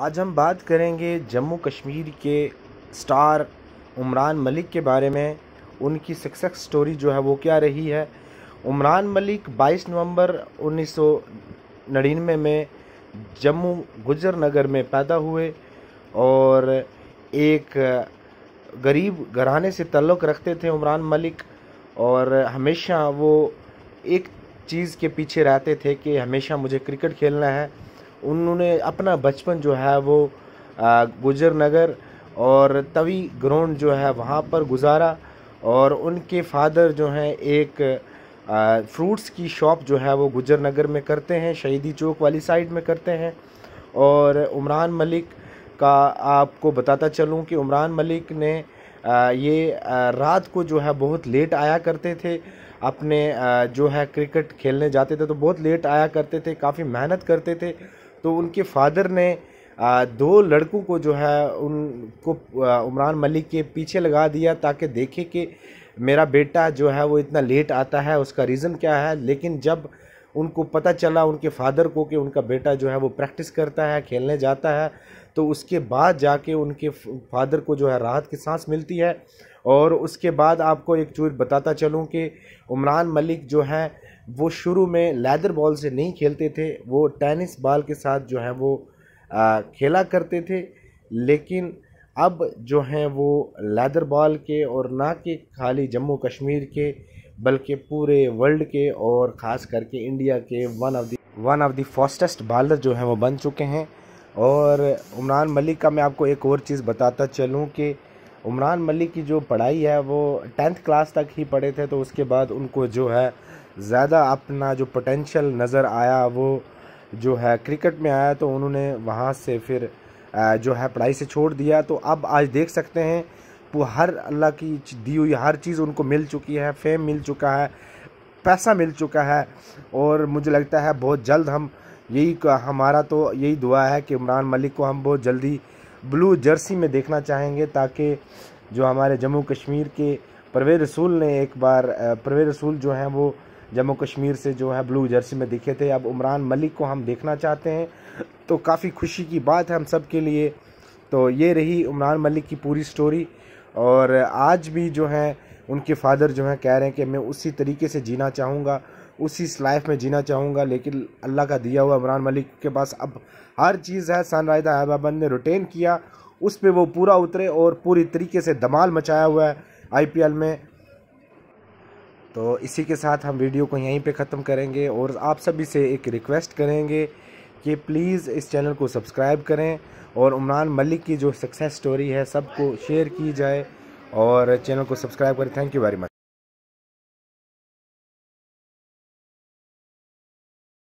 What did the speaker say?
आज हम बात करेंगे जम्मू कश्मीर के स्टार उमरान मलिक के बारे में उनकी सक्सेस स्टोरी जो है वो क्या रही है उमरान मलिक 22 नवंबर उन्नीस में जम्मू गुजर नगर में पैदा हुए और एक गरीब घराने से तल्लुक़ रखते थे उमरान मलिक और हमेशा वो एक चीज़ के पीछे रहते थे कि हमेशा मुझे क्रिकेट खेलना है उन्होंने अपना बचपन जो है वो गुजर नगर और तवी ग्राउंड जो है वहाँ पर गुजारा और उनके फादर जो हैं एक फ्रूट्स की शॉप जो है वो गुजर नगर में करते हैं शहीदी चौक वाली साइड में करते हैं और उमरान मलिक का आपको बताता चलूँ कि उमरान मलिक ने ये रात को जो है बहुत लेट आया करते थे अपने जो है क्रिकेट खेलने जाते थे तो बहुत लेट आया करते थे काफ़ी मेहनत करते थे तो उनके फादर ने दो लड़कों को जो है उनको उमरान मलिक के पीछे लगा दिया ताकि देखे कि मेरा बेटा जो है वो इतना लेट आता है उसका रीज़न क्या है लेकिन जब उनको पता चला उनके फादर को कि उनका बेटा जो है वो प्रैक्टिस करता है खेलने जाता है तो उसके बाद जाके उनके फादर को जो है राहत की सांस मिलती है और उसके बाद आपको एक चूज बताता चलूँ कि उमरान मलिक जो है वो शुरू में लैदर बॉल से नहीं खेलते थे वो टेनिस बॉल के साथ जो है वो आ, खेला करते थे लेकिन अब जो हैं वो लैदर बॉल के और ना कि खाली जम्मू कश्मीर के बल्कि पूरे वर्ल्ड के और ख़ास करके इंडिया के one of the one of the fastest bowler जो हैं वो बन चुके हैं और उमरान मलिक का मैं आपको एक और चीज़ बताता चलूँ कि उमरान मलिक की जो पढ़ाई है वो टेंथ क्लास तक ही पढ़े थे तो उसके बाद उनको जो है ज़्यादा अपना जो पोटेंशियल नज़र आया वो जो है क्रिकेट में आया तो उन्होंने वहाँ से फिर जो है पढ़ाई से छोड़ दिया तो अब आज देख सकते हैं वो हर अल्लाह की दी हुई हर चीज़ उनको मिल चुकी है फेम मिल चुका है पैसा मिल चुका है और मुझे लगता है बहुत जल्द हम यही हमारा तो यही दुआ है कि इमरान मलिक को हम बहुत जल्दी ब्लू जर्सी में देखना चाहेंगे ताकि जो हमारे जम्मू कश्मीर के प्रवे रसूल ने एक बार परवे रसूल जो हैं वो जम्मू कश्मीर से जो है ब्लू जर्सी में दिखे थे अब उमरान मलिक को हम देखना चाहते हैं तो काफ़ी खुशी की बात है हम सब के लिए तो ये रही उमरान मलिक की पूरी स्टोरी और आज भी जो है उनके फादर जो हैं कह रहे हैं कि मैं उसी तरीके से जीना चाहूँगा उसी लाइफ में जीना चाहूँगा लेकिन अल्लाह का दिया हुआ इमरान मलिक के पास अब हर चीज़ है सनराइज हैदराबाद ने रिटेन किया उस पर वो पूरा उतरे और पूरी तरीके से धमाल मचाया हुआ है आईपीएल में तो इसी के साथ हम वीडियो को यहीं पे ख़त्म करेंगे और आप सभी से एक रिक्वेस्ट करेंगे कि प्लीज़ इस चैनल को सब्सक्राइब करें और उमरान मलिक की जो सक्सेस स्टोरी है सबको शेयर की जाए और चैनल को सब्सक्राइब करें थैंक यू वेरी मच